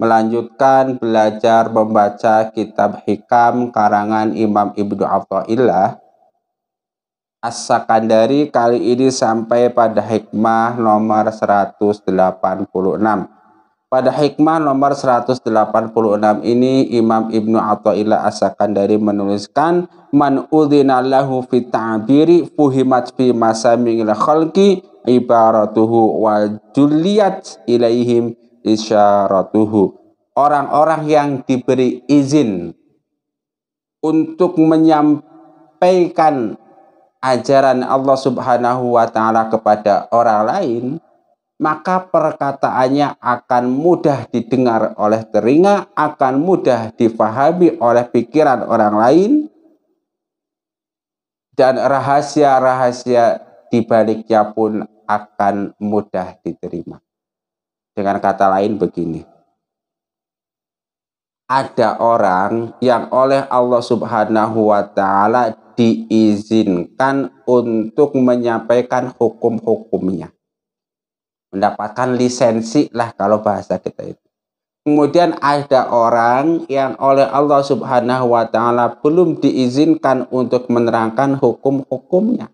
melanjutkan belajar membaca kitab Hikam karangan Imam Ibnu Athaillah As-Sakandari kali ini sampai pada hikmah nomor 186. Pada hikmah nomor 186 ini Imam Ibnu Athaillah As-Sakandari menuliskan man udhina lahu fi ta'biri fuhimat fi masamil khalqi ibaratuhu wa juliyat ilaihim isyaratuhu. Orang-orang yang diberi izin untuk menyampaikan ajaran Allah Subhanahu wa taala kepada orang lain, maka perkataannya akan mudah didengar oleh telinga, akan mudah difahami oleh pikiran orang lain, dan rahasia-rahasia di baliknya pun akan mudah diterima. Dengan kata lain begini. Ada orang yang oleh Allah Subhanahu wa taala diizinkan untuk menyampaikan hukum-hukumnya. Mendapatkan lisensi lah kalau bahasa kita itu. Kemudian ada orang yang oleh Allah Subhanahu wa taala belum diizinkan untuk menerangkan hukum-hukumnya.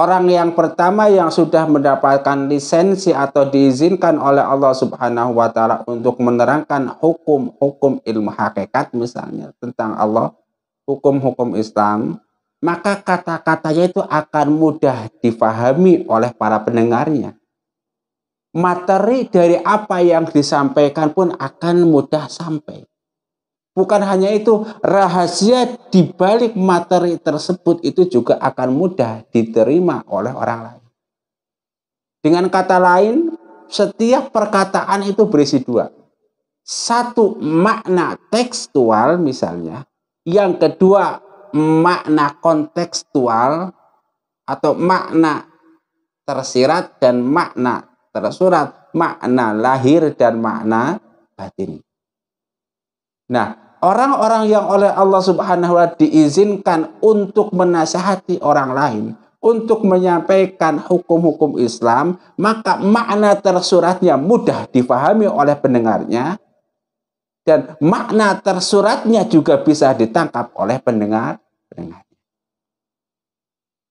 Orang yang pertama yang sudah mendapatkan lisensi atau diizinkan oleh Allah Subhanahu wa taala untuk menerangkan hukum-hukum ilmu hakikat misalnya tentang Allah, hukum-hukum Islam, maka kata-katanya itu akan mudah difahami oleh para pendengarnya. Materi dari apa yang disampaikan pun akan mudah sampai. Bukan hanya itu, rahasia di balik materi tersebut itu juga akan mudah diterima oleh orang lain. Dengan kata lain, setiap perkataan itu berisi dua. Satu makna tekstual misalnya, yang kedua makna kontekstual atau makna tersirat dan makna tersurat, makna lahir dan makna batin. Nah, orang-orang yang oleh Allah Subhanahu wa diizinkan untuk menasihati orang lain, untuk menyampaikan hukum-hukum Islam, maka makna tersuratnya mudah difahami oleh pendengarnya dan makna tersuratnya juga bisa ditangkap oleh pendengar pendengar.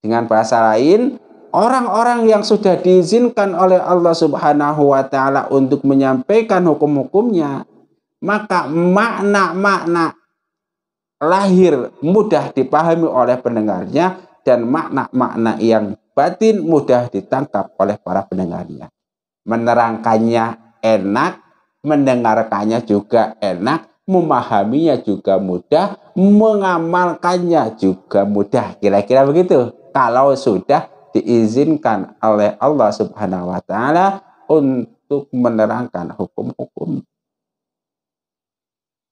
Dengan bahasa lain, orang-orang yang sudah diizinkan oleh Allah Subhanahu wa taala untuk menyampaikan hukum-hukumnya, maka makna-makna lahir mudah dipahami oleh pendengarnya dan makna-makna yang batin mudah ditangkap oleh para pendengarnya. Menerangkannya enak, mendengarkannya juga enak, memahaminya juga mudah, mengamalkannya juga mudah. Kira-kira begitu. Kalau sudah diizinkan oleh Allah Subhanahu wa taala untuk menerangkan hukum-hukum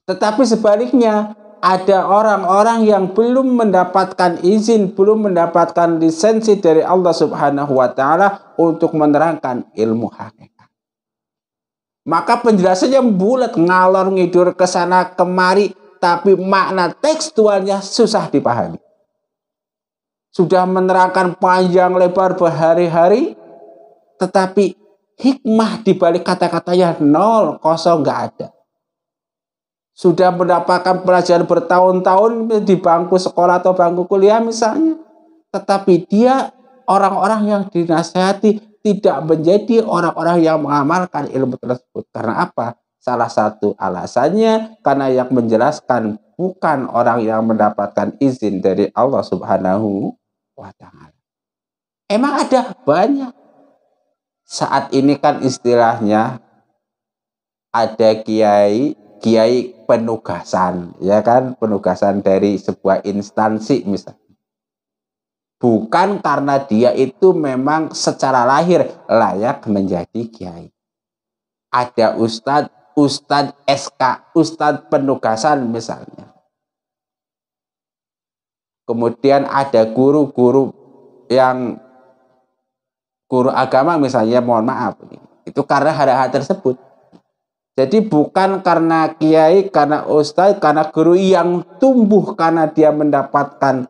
tetapi sebaliknya, ada orang-orang yang belum mendapatkan izin, belum mendapatkan lisensi dari Allah Subhanahu wa taala untuk menerangkan ilmu hakikat. Maka penjelasannya bulat ngalor ngidur ke sana kemari tapi makna tekstualnya susah dipahami. Sudah menerangkan panjang lebar berhari-hari tetapi hikmah dibalik kata-katanya nol kosong nggak ada sudah mendapatkan pelajaran bertahun-tahun di bangku sekolah atau bangku kuliah misalnya, tetapi dia orang-orang yang dinasehati tidak menjadi orang-orang yang mengamalkan ilmu tersebut. Karena apa? Salah satu alasannya karena yang menjelaskan bukan orang yang mendapatkan izin dari Allah Subhanahu wa taala. Emang ada banyak. Saat ini kan istilahnya ada kiai, kiai penugasan, ya kan? Penugasan dari sebuah instansi misalnya. Bukan karena dia itu memang secara lahir layak menjadi kiai. Ada ustadz, ustadz SK, ustadz penugasan misalnya. Kemudian ada guru-guru yang guru agama misalnya, mohon maaf. Itu karena hal-hal tersebut jadi bukan karena kiai, karena ustadz, karena guru yang tumbuh karena dia mendapatkan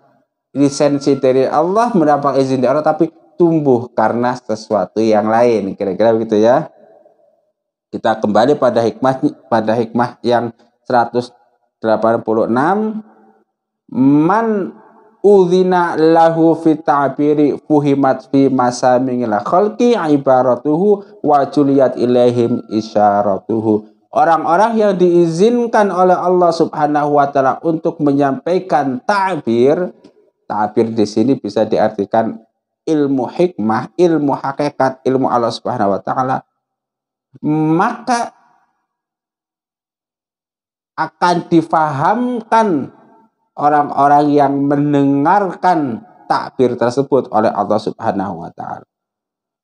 lisensi dari Allah, mendapat izin dari Allah, tapi tumbuh karena sesuatu yang lain. Kira-kira begitu ya. Kita kembali pada hikmah pada hikmah yang 186 man udhina lahu fi ta'biri fuhimat fi mingilah khalqi ibaratuhu wa juliat ilaihim isyaratuhu orang-orang yang diizinkan oleh Allah Subhanahu wa taala untuk menyampaikan ta'bir ta'bir di sini bisa diartikan ilmu hikmah, ilmu hakikat, ilmu Allah Subhanahu wa taala maka akan difahamkan orang-orang yang mendengarkan takbir tersebut oleh Allah Subhanahu wa taala.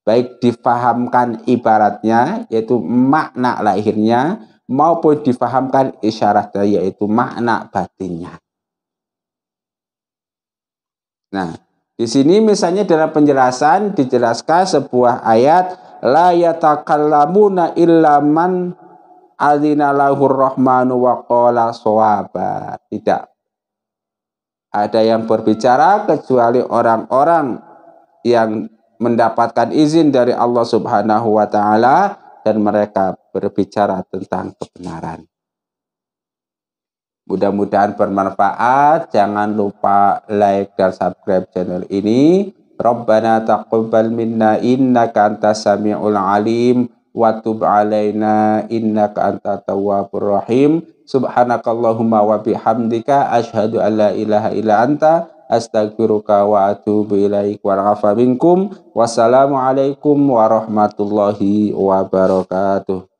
Baik difahamkan ibaratnya yaitu makna lahirnya maupun difahamkan isyaratnya yaitu makna batinnya. Nah, di sini misalnya dalam penjelasan dijelaskan sebuah ayat la yatakallamuna illa man alina lahur rahmanu wa qala Tidak ada yang berbicara kecuali orang-orang yang mendapatkan izin dari Allah Subhanahu wa taala dan mereka berbicara tentang kebenaran. Mudah-mudahan bermanfaat. Jangan lupa like dan subscribe channel ini. Rabbana taqabbal minna innaka antas samiul alim wa tub alaina innaka antat tawwabur rahim subhanakallahumma wa bihamdika asyhadu an la ilaha illa anta astaghfiruka wa atubu ilaik wa minkum wassalamu alaikum warahmatullahi wabarakatuh